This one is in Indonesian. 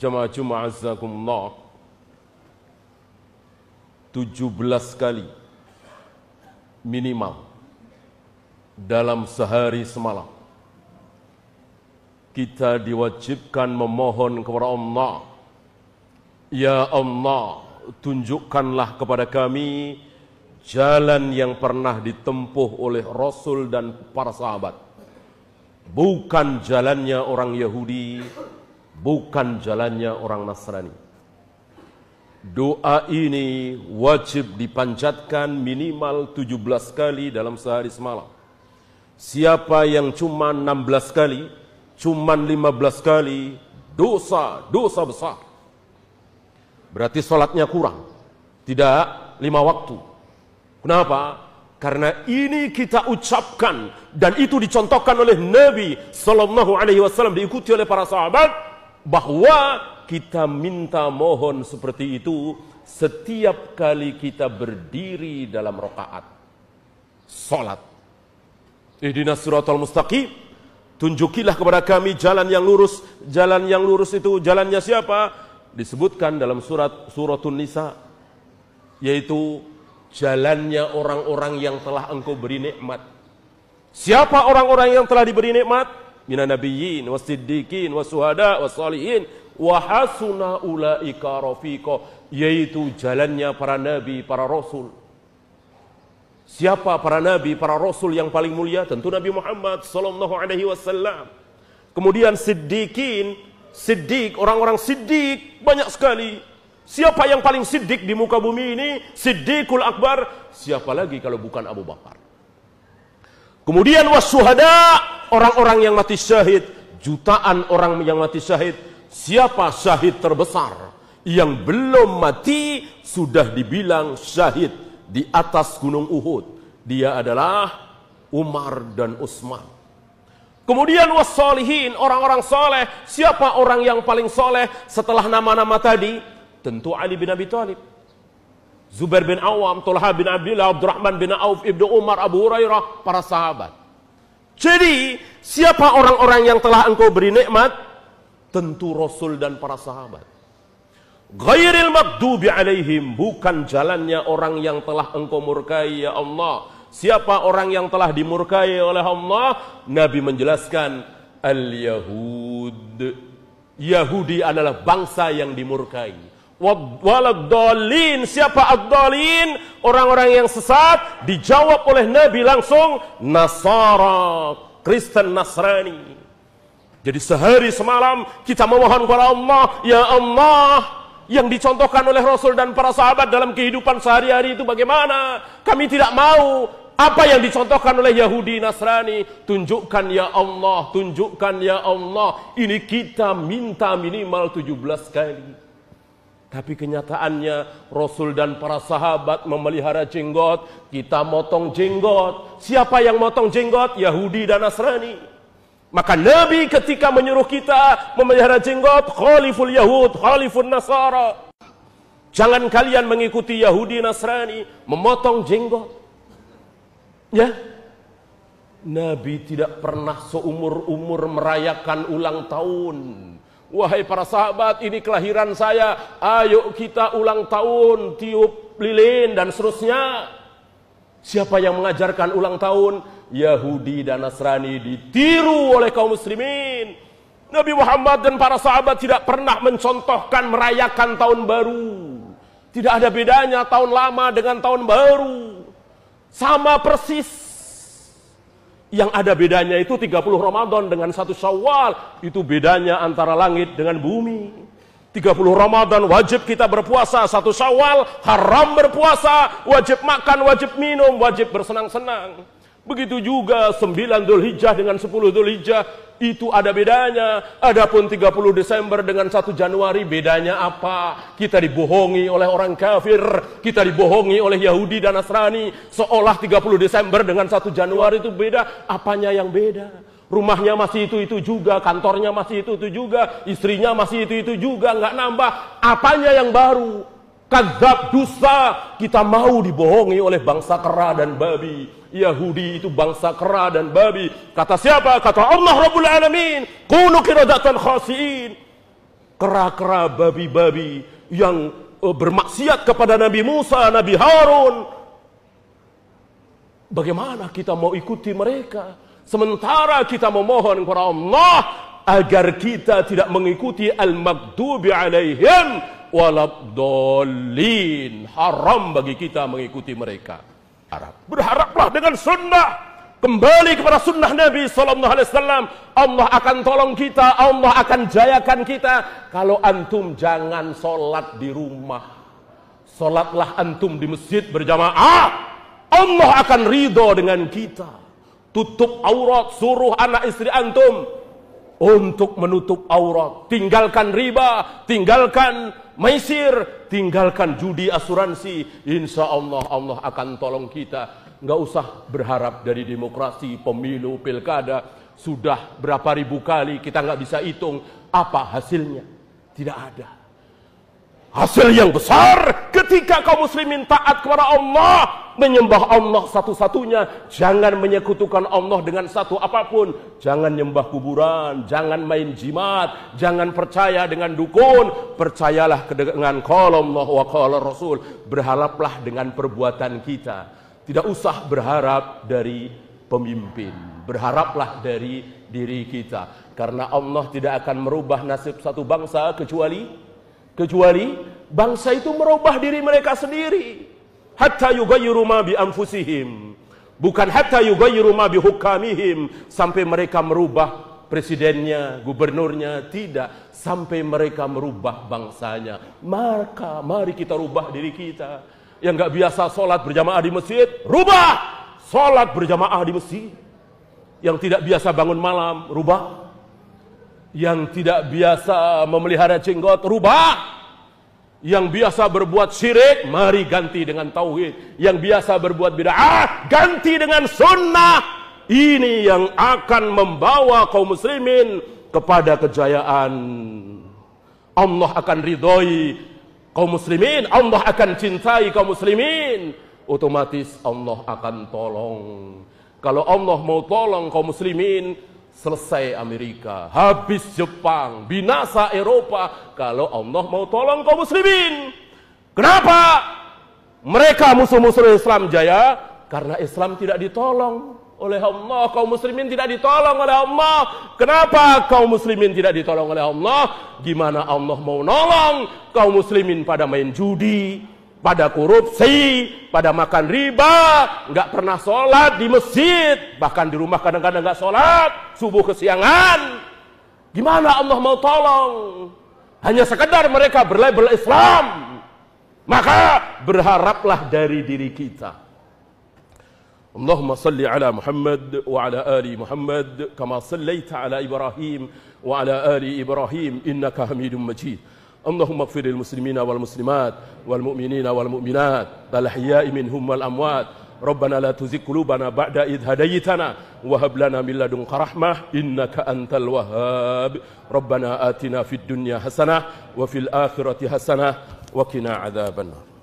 jamaah Jumat azakumullah 17 kali minimal dalam sehari semalam kita diwajibkan memohon kepada Allah Ya Allah tunjukkanlah kepada kami jalan yang pernah ditempuh oleh Rasul dan para sahabat bukan jalannya orang Yahudi bukan jalannya orang Nasrani. Doa ini wajib dipanjatkan minimal 17 kali dalam sehari semalam. Siapa yang cuma 16 kali, cuma 15 kali, dosa, dosa besar. Berarti sholatnya kurang. Tidak lima waktu. Kenapa? Karena ini kita ucapkan dan itu dicontohkan oleh Nabi Sallallahu Alaihi Wasallam diikuti oleh para sahabat bahwa kita minta mohon seperti itu setiap kali kita berdiri dalam rokaat salat. Ihdinas siratal mustaqim Tunjukilah kepada kami jalan yang lurus. Jalan yang lurus itu jalannya siapa? Disebutkan dalam surat suratun nisa. Yaitu jalannya orang-orang yang telah engkau beri nikmat. Siapa orang-orang yang telah diberi nikmat? minan nabiyyin wasiddiqin wasuhada wasalihin wa hasuna ulaika rafiqa yaitu jalannya para nabi para rasul siapa para nabi para rasul yang paling mulia tentu Nabi Muhammad sallallahu alaihi wasallam kemudian siddiqin siddiq orang-orang siddiq banyak sekali siapa yang paling siddiq di muka bumi ini siddiqul akbar siapa lagi kalau bukan Abu Bakar kemudian wasuhada orang-orang yang mati syahid, jutaan orang yang mati syahid, siapa syahid terbesar? Yang belum mati sudah dibilang syahid di atas gunung Uhud. Dia adalah Umar dan Utsman. Kemudian wasolihin, orang-orang soleh. Siapa orang yang paling soleh setelah nama-nama tadi? Tentu Ali bin Abi Thalib. Zubair bin Awam, Tulha bin Abdullah, Abdurrahman bin Auf, Ibnu Umar, Abu Hurairah, para sahabat. Jadi, siapa orang-orang yang telah engkau beri nikmat? Tentu Rasul dan para sahabat. Ghairil maghdubi alaihim bukan jalannya orang yang telah engkau murkai ya Allah. Siapa orang yang telah dimurkai oleh Allah? Nabi menjelaskan al-yahud. Yahudi adalah bangsa yang dimurkai. Waladolin, siapa adolin? Orang-orang yang sesat dijawab oleh Nabi langsung Nasara, Kristen Nasrani. Jadi sehari semalam kita memohon kepada Allah, ya Allah, yang dicontohkan oleh Rasul dan para sahabat dalam kehidupan sehari-hari itu bagaimana? Kami tidak mau apa yang dicontohkan oleh Yahudi Nasrani. Tunjukkan ya Allah, tunjukkan ya Allah. Ini kita minta minimal 17 kali. Tapi kenyataannya Rasul dan para sahabat memelihara jenggot, kita motong jenggot. Siapa yang motong jenggot? Yahudi dan Nasrani. Maka Nabi ketika menyuruh kita memelihara jenggot, khaliful Yahud, khaliful Nasara. Jangan kalian mengikuti Yahudi Nasrani memotong jenggot. Ya. Nabi tidak pernah seumur-umur merayakan ulang tahun. Wahai para sahabat, ini kelahiran saya. Ayo kita ulang tahun, tiup lilin dan seterusnya. Siapa yang mengajarkan ulang tahun? Yahudi dan Nasrani ditiru oleh kaum muslimin. Nabi Muhammad dan para sahabat tidak pernah mencontohkan merayakan tahun baru. Tidak ada bedanya tahun lama dengan tahun baru. Sama persis. Yang ada bedanya itu 30 Ramadan dengan satu Syawal. Itu bedanya antara langit dengan bumi. 30 Ramadan wajib kita berpuasa, satu Syawal haram berpuasa, wajib makan, wajib minum, wajib bersenang-senang. Begitu juga 9 Dhul Hijjah dengan 10 Dhul Hijjah. Itu ada bedanya. Adapun 30 Desember dengan 1 Januari bedanya apa? Kita dibohongi oleh orang kafir. Kita dibohongi oleh Yahudi dan Nasrani. Seolah 30 Desember dengan 1 Januari itu beda. Apanya yang beda? Rumahnya masih itu-itu juga, kantornya masih itu-itu juga, istrinya masih itu-itu juga, nggak nambah. Apanya yang baru? Kadab dusta, kita mau dibohongi oleh bangsa kera dan babi. Yahudi itu bangsa kera dan babi. Kata siapa? Kata Allah Rabbul Alamin. kuno kiradatan khasiin. Kera-kera babi-babi yang eh, bermaksiat kepada Nabi Musa, Nabi Harun. Bagaimana kita mau ikuti mereka? Sementara kita memohon kepada Allah agar kita tidak mengikuti al-maghdubi alaihim walabdolin. Haram bagi kita mengikuti mereka. Harap. Berharaplah dengan sunnah. Kembali kepada sunnah Nabi Sallallahu Alaihi Wasallam. Allah akan tolong kita. Allah akan jayakan kita. Kalau antum jangan sholat di rumah. Sholatlah antum di masjid berjamaah. Allah akan ridho dengan kita. Tutup aurat, suruh anak istri antum untuk menutup aurat. Tinggalkan riba, tinggalkan maisir, tinggalkan judi asuransi. Insya Allah Allah akan tolong kita. Nggak usah berharap dari demokrasi, pemilu, pilkada. Sudah berapa ribu kali kita nggak bisa hitung apa hasilnya. Tidak ada. Hasil yang besar ketika kaum muslimin taat kepada Allah menyembah Allah satu-satunya. Jangan menyekutukan Allah dengan satu apapun. Jangan nyembah kuburan, jangan main jimat, jangan percaya dengan dukun. Percayalah dengan qala Allah wa qala Rasul. Berharaplah dengan perbuatan kita. Tidak usah berharap dari pemimpin. Berharaplah dari diri kita. Karena Allah tidak akan merubah nasib satu bangsa kecuali kecuali bangsa itu merubah diri mereka sendiri hatta yugayiru ma bi anfusihim. Bukan hatta yugayiru ma bi hukamihim sampai mereka merubah presidennya, gubernurnya, tidak sampai mereka merubah bangsanya. Maka mari kita rubah diri kita. Yang nggak biasa sholat berjamaah di masjid, rubah sholat berjamaah di masjid. Yang tidak biasa bangun malam, rubah. Yang tidak biasa memelihara jenggot, rubah yang biasa berbuat syirik, mari ganti dengan tauhid. Yang biasa berbuat bid'ah, ganti dengan sunnah. Ini yang akan membawa kaum muslimin kepada kejayaan. Allah akan ridhoi kaum muslimin, Allah akan cintai kaum muslimin. Otomatis Allah akan tolong. Kalau Allah mau tolong kaum muslimin, selesai Amerika, habis Jepang, binasa Eropa. Kalau Allah mau tolong kaum muslimin. Kenapa? Mereka musuh-musuh Islam jaya karena Islam tidak ditolong oleh Allah. Kaum muslimin tidak ditolong oleh Allah. Kenapa kaum muslimin tidak ditolong oleh Allah? Gimana Allah mau nolong kaum muslimin pada main judi, pada korupsi, pada makan riba, nggak pernah sholat di masjid, bahkan di rumah kadang-kadang nggak sholat, subuh kesiangan. Gimana Allah mau tolong? Hanya sekedar mereka berlabel Islam. Maka berharaplah dari diri kita. Allahumma salli ala Muhammad wa ala ali Muhammad, kamal كما ala Ibrahim wa ala ali Ibrahim, innaka hamidum majid. اللهم اغفر للمسلمين والمسلمات والمؤمنين والمؤمنات الأحياء منهم والأموات ربنا لا تزغ قلوبنا بعد إذ هديتنا وهب لنا من لدنك رحمة إنك أنت الوهاب ربنا آتنا في الدنيا حسنة وفي الآخرة حسنة وقنا عذاب النار